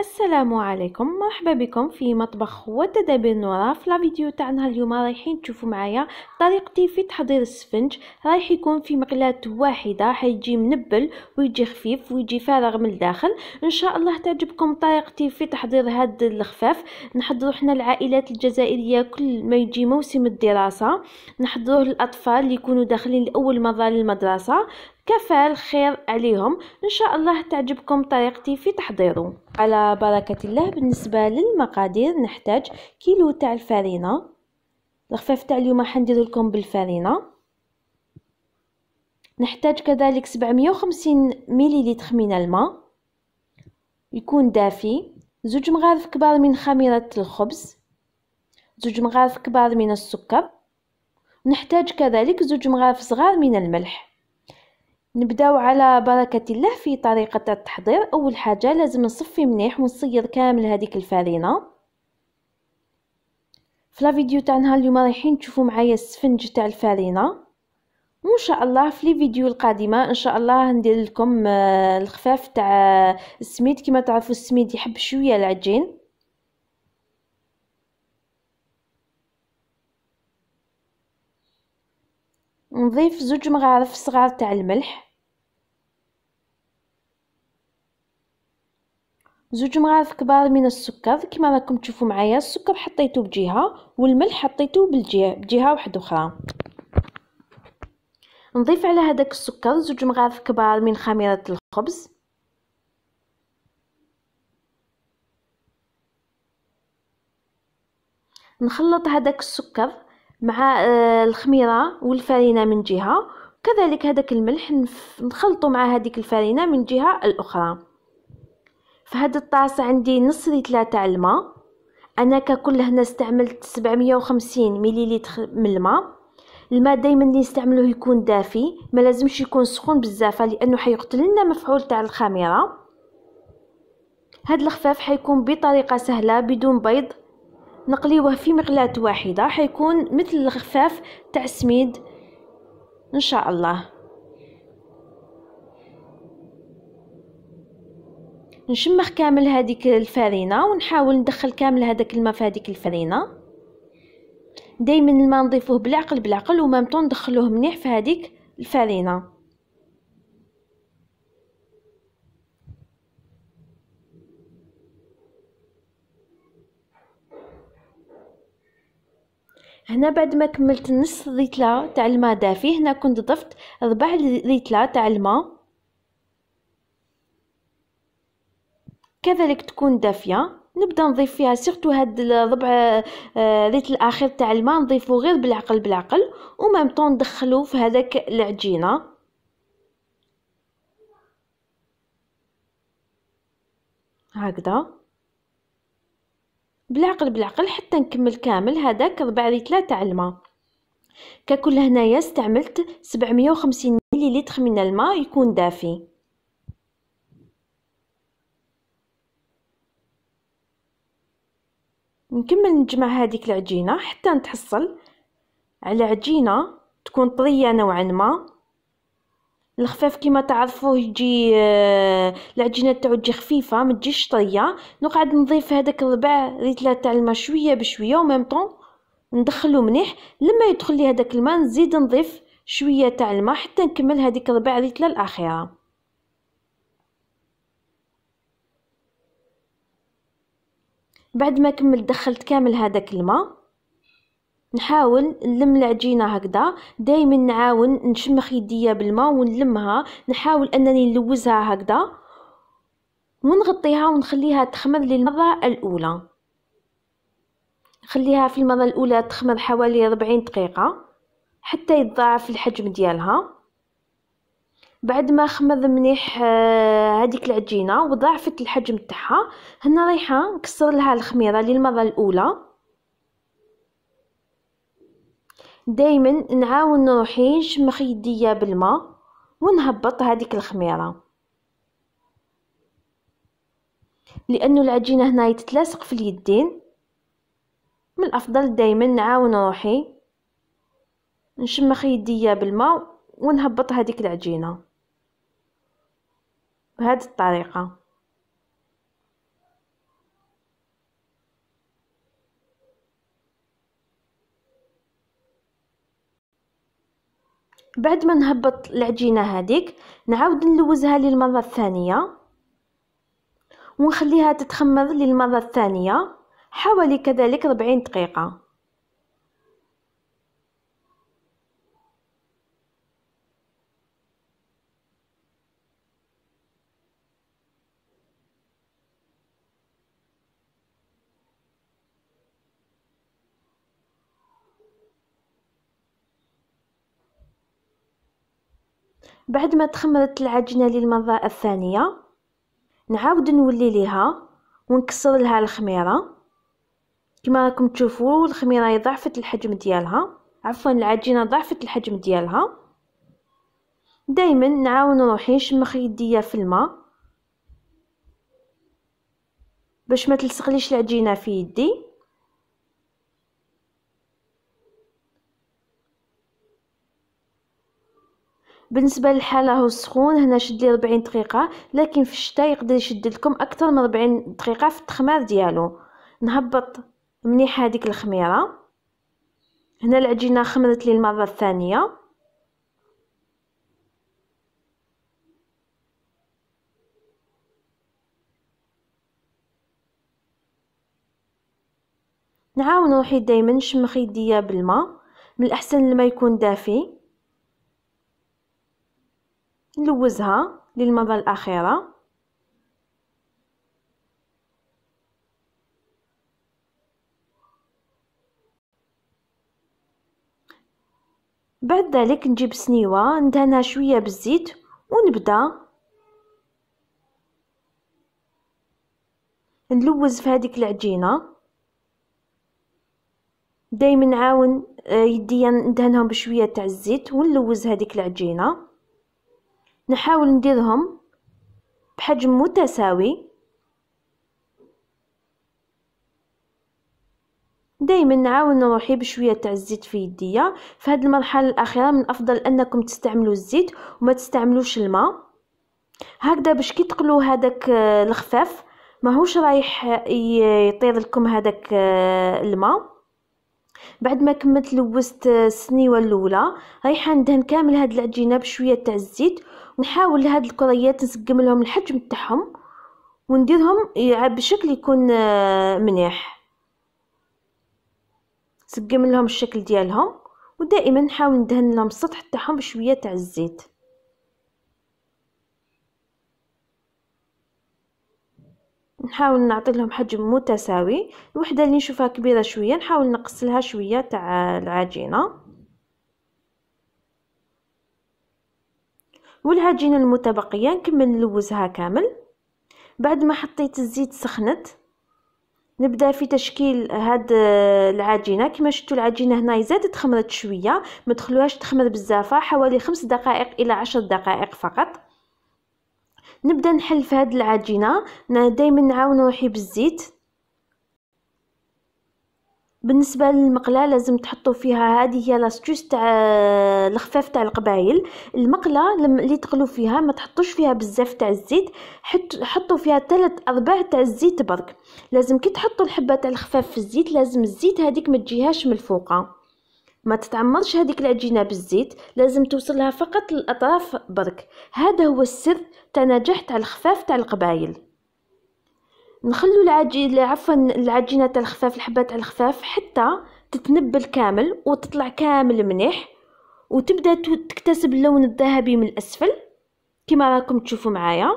السلام عليكم مرحبا بكم في مطبخ وتدابير نورا في لا فيديو تاعنا اليوم رايحين تشوفوا معايا طريقتي في تحضير السفنج رايح يكون في مقلاة واحده راح يجي منبل ويجي خفيف ويجي فارغ من الداخل ان شاء الله تعجبكم طريقتي في تحضير هاد الخفاف نحضروا حنا العائلات الجزائريه كل ما يجي موسم الدراسه نحضروه للاطفال اللي يكونوا داخلين لاول مره للمدرسه كفى الخير عليهم إن شاء الله تعجبكم طريقتي في تحضيره على بركة الله بالنسبة للمقادير نحتاج كيلو تاع الفرينة الخفاف تاع اليوم حندير لكم بالفرينة نحتاج كذلك 750 مليلتر من الماء يكون دافي زوج مغارف كبار من خميرة الخبز زوج مغارف كبار من السكر نحتاج كذلك زوج مغارف صغار من الملح نبداو على بركة الله في طريقة التحضير أول حاجة لازم نصفي مليح ونصير كامل هذيك الفارينة في الفيديو فيديو تاع نهار اليوم رايحين تشوفوا معايا السفنج تاع الفارينة وان شاء الله في لي فيديو القادمه ان شاء الله ندير لكم آه، الخفاف تاع السميد كما تعرفوا السميد يحب شويه العجين نضيف زوج مغارف صغار تاع الملح زوج مغارف كبار من السكر كما راكم تشوفوا معايا السكر حطيته بجهه والملح حطيته بالجهه بجهه واحده اخرى نضيف على هذاك السكر زوج مغارف كبار من خميره الخبز نخلط هذاك السكر مع آه، الخميره والفرينه من جهه كذلك هذاك الملح نخلطه مع هذيك الفرينه من جهه الاخرى فهاد الطاسة الطاس عندي نص لتر تاع الماء انا ككل هنا استعملت 750 مليلتر من الماء الماء دائما اللي نستعملوه يكون دافي ما لازمش يكون سخون بزاف لانه حيقتل لنا مفعول تاع الخميره هاد الخفاف حيكون بطريقه سهله بدون بيض نقليوه في مقلاة واحدة حيكون مثل الخفاف تاع السميد ان شاء الله نشمخ كامل هذيك الفرينه ونحاول ندخل كامل هذاك الماء في هذيك الفرينه دائما الماء نضيفوه بالعقل بالعقل ومام طون ندخلوه مليح في هذيك الفرينه هنا بعد ما كملت نص ليتلا تاع الماء دافي هنا كنت ضفت ربع ليتلا تاع الماء كذلك تكون دافيه نبدا نضيف فيها سيرتو هاد الربع ريت آه، الاخير تاع الماء نضيفو غير بالعقل بالعقل وميم طون ندخلو في هذاك العجينه هكذا بالعقل بالعقل حتى نكمل كامل هذاك ربع ريتلا تاع الماء ككل هنايا استعملت 750 مليلتر من الماء يكون دافي نكمل نجمع هذيك العجينه حتى نتحصل على عجينه تكون طريه نوعا ما الخفاف كما تعرفوه يجي العجينه آه، تاعو تجي خفيفه ما تجيش طريه نقعد نضيف هذاك الربع ريتلا تاع الماء شويه بشويه وميم طون ندخلو مليح لما يدخل لي هذاك الماء نزيد نضيف شويه تاع الماء حتى نكمل هذيك ربع ريتلا الاخيره بعد ما كملت دخلت كامل هذاك الماء نحاول نلم العجينه هكذا دائما نعاون نشمخ يديا بالماء ونلمها نحاول انني نلوزها هكذا ونغطيها ونخليها تخمر للمره الاولى نخليها في المره الاولى تخمر حوالي 40 دقيقه حتى يتضاعف الحجم ديالها بعد ما خمر مليح هذيك آه، العجينه وضاعفت الحجم تاعها هنا رايحه نكسر لها الخميره للمره الاولى دايما نعاون روحي نشمخ يديا بالماء ونهبط هذيك الخميره لانه العجينه هنا تتلاصق في اليدين من الافضل دايما نعاون روحي نشمخ يديا بالماء ونهبط هذيك العجينه بهذه الطريقه بعد ما نهبط العجينه هذيك نعاود نلوزها للمره الثانيه ونخليها تتخمر للمره الثانيه حوالي كذلك 40 دقيقه بعد ما تخمرت العجينه للمره الثانيه نعاود نولي ليها ونكسر لها الخميره كما راكم تشوفوا الخميره ضعفت الحجم ديالها عفوا العجينه ضعفت الحجم ديالها دائما نعاون روحي نشمخ يديا في الماء باش ما تلصقليش العجينه في يدي بالنسبه للحالة هو سخون هنا شد لي 40 دقيقه لكن في الشتاء يقدر يشد لكم اكثر من 40 دقيقه في التخمار ديالو نهبط منيح هذيك الخميره هنا العجينه خمرت لي المره الثانيه نعاون روحي دائما نشمخ يديا بالماء من الاحسن الماء يكون دافي نلوزها للمرة الأخيرة بعد ذلك نجيب سنيوة ندهنها شوية بالزيت ونبدأ نلوز في هذيك العجينة دايما نعاون آه، يديا ندهنهم بشوية تاع الزيت ونلوز هذيك العجينة نحاول نديرهم بحجم متساوي دائما نعاون روحي بشويه تاع الزيت في يديا في هذه المرحله الاخيره من الافضل انكم تستعملوا الزيت وما تستعملوش الماء هكذا باش كي تقلوا هذاك آه، الخفاف ماهوش رايح يطير لكم هذاك آه، الماء بعد ما كملت لوست السنيوه الاولى رايحه ندهن كامل هاد العجينه بشويه تاع الزيت ونحاول هاد الكريات نسقم لهم الحجم تاعهم ونديرهم بشكل يكون آه، منيح سقم لهم الشكل ديالهم ودائما نحاول ندهن لهم السطح تاعهم بشويه تاع الزيت نحاول نعطي لهم حجم متساوي الوحده اللي نشوفها كبيره شويه نحاول نقص لها شويه تاع العجينه والعجينه المتبقيه نكمل نلوزها كامل بعد ما حطيت الزيت سخنت نبدا في تشكيل هاد العجينه كما شفتوا العجينه هنا زادت خمرت شويه ما تخلوهاش تخمر بزاف حوالي خمس دقائق الى عشر دقائق فقط نبدا نحل في هاد العجينه دائما نعاونو روحي بالزيت بالنسبه للمقله لازم تحطوا فيها هذه هي لاستوس تاع آه، الخفاف تاع القبايل المقله اللي تقلو فيها ما تحطوش فيها بزاف تاع الزيت حطوا فيها ثلاث ارباع تاع الزيت برك لازم كي تحطوا الحبه تاع الخفاف في الزيت لازم الزيت هذيك ما تجيهاش من الفوقه ما تتعمرش هذيك العجينه بالزيت لازم توصلها فقط للاطراف برك هذا هو السر تاع نجاح تاع الخفاف تاع القبايل نخلو العجينه عفوا العجينه تاع الخفاف الحبات تاع الخفاف حتى تتنبل كامل وتطلع كامل مليح وتبدا تكتسب اللون الذهبي من الاسفل كما راكم تشوفوا معايا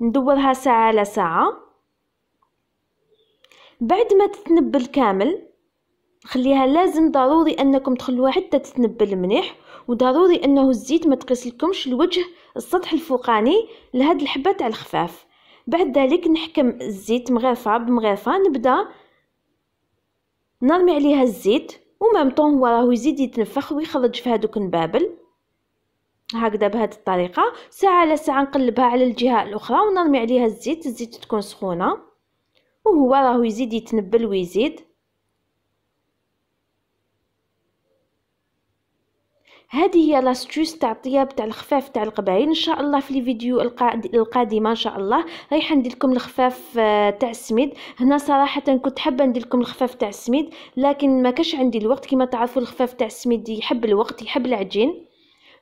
ندورها ساعه على ساعه بعد ما تتنبل كامل خليها لازم ضروري انكم تخلوها حتى تتنبل مليح وضروري انه الزيت ما تقيسلكمش الوجه السطح الفوقاني لهاد الحبه تاع الخفاف بعد ذلك نحكم الزيت مغرفه بمغرفه نبدا نرمي عليها الزيت ومام طون هو راهو يزيد يتنفخ ويخرج في هذوك النبابل هكذا بهذه الطريقه ساعه على ساعه نقلبها على الجهه الاخرى ونرمي عليها الزيت الزيت تكون سخونه وهو راهو يزيد يتنبل ويزيد هذه هي لاستوس تاع الطياب تاع الخفاف تاع القبعين ان شاء الله في الفيديو القادمه ان شاء الله رايحه ندير لكم الخفاف آه، تاع السميد هنا صراحه كنت حابه ندير لكم الخفاف تاع السميد لكن ما كاش عندي الوقت كما تعرفوا الخفاف تاع السميد يحب الوقت يحب العجين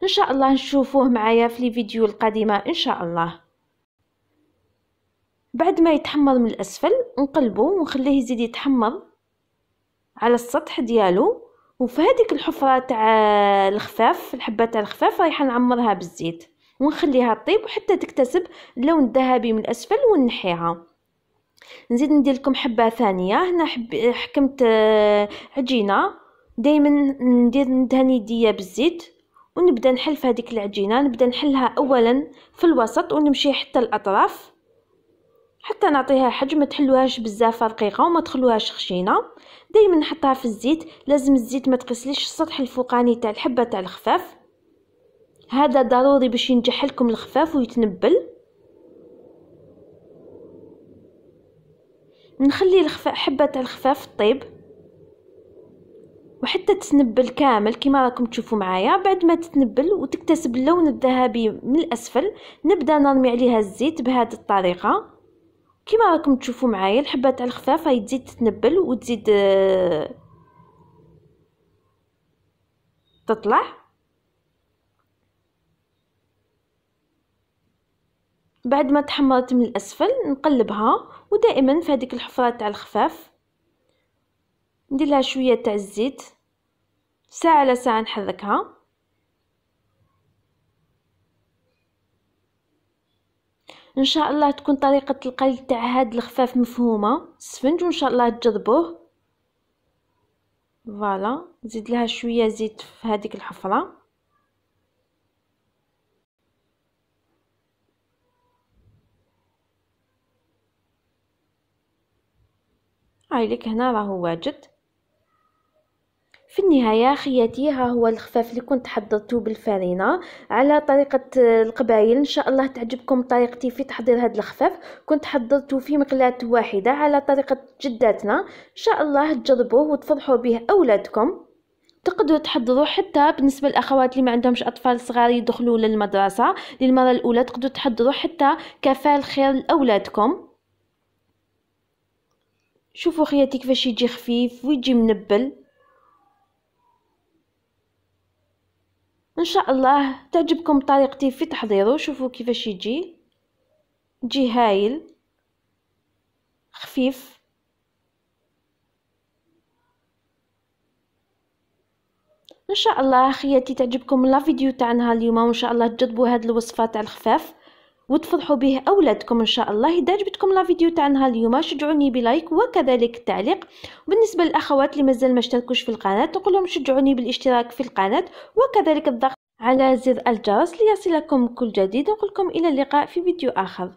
ان شاء الله نشوفوه معايا في الفيديو القادمه ان شاء الله بعد ما يتحمر من الاسفل نقلبه ونخليه يزيد يتحمر على السطح ديالو وفي هذيك الحفره تاع الخفاف الحبه تاع الخفاف رايحه نعمرها بالزيت ونخليها طيب وحتى تكتسب اللون الذهبي من الاسفل ونحيها نزيد ندير لكم حبه ثانيه هنا حب... حكمت آه، عجينه دائما ندير ندهن يديا بالزيت ونبدا نحل في هذيك العجينه نبدا نحلها اولا في الوسط ونمشي حتى الاطراف حتى نعطيها حجم ما تحلوهاش بزاف رقيقه وما تخلوهاش خشينه دائما نحطها في الزيت لازم الزيت ما تقيسليش السطح الفوقاني تاع الحبه تاع الخفاف هذا ضروري باش ينجح لكم الخفاف ويتنبل نخلي الخف... حبه تاع الخفاف طيب وحتى تتنبل كامل كما راكم تشوفوا معايا بعد ما تتنبل وتكتسب اللون الذهبي من الاسفل نبدا نرمي عليها الزيت بهذه الطريقه كما راكم تشوفوا معايا الحبه تاع الخفاف هاي تزيد تتنبل وتزيد آه، تطلع بعد ما تحمرت من الاسفل نقلبها ودائما في هذيك الحفره تاع الخفاف ندير لها شويه تاع الزيت ساعه على ساعه نحركها ان شاء الله تكون طريقه القلي تاع هاد الخفاف مفهومه السفنج وان شاء الله تجذبوه فوالا نزيد لها شويه زيت في هذيك الحفره هاي هنا راهو واجد في النهاية خياتي ها هو الخفاف اللي كنت حضرته بالفارينة على طريقة القبايل إن شاء الله تعجبكم طريقتي في تحضير هذا الخفاف كنت حضرته في مقلاة واحدة على طريقة جداتنا إن شاء الله تجربوه وتفرحوا به أولادكم تقدروا تحضروا حتى بالنسبه للاخوات اللي ما عندهمش اطفال صغار يدخلوا للمدرسه للمره الاولى تقدروا تحضروا حتى كفال خير لاولادكم شوفوا خياتي كيفاش يجي خفيف ويجي منبل ان شاء الله تعجبكم طريقتي في تحضيره شوفوا كيفاش يجي يجي هايل خفيف ان شاء الله خياتي تعجبكم لا فيديو نهار اليوم وان شاء الله تجربوا هاد الوصفه تاع الخفاف وتفضحوا به اولادكم ان شاء الله اذا عجبتكم لا فيديو تاع نهار اليوم شجعوني بلايك وكذلك التعليق وبالنسبه للاخوات اللي مازال ما اشتركوش في القناه نقول لهم شجعوني بالاشتراك في القناه وكذلك الضغط على زر الجرس ليصلكم كل جديد نقول لكم الى اللقاء في فيديو اخر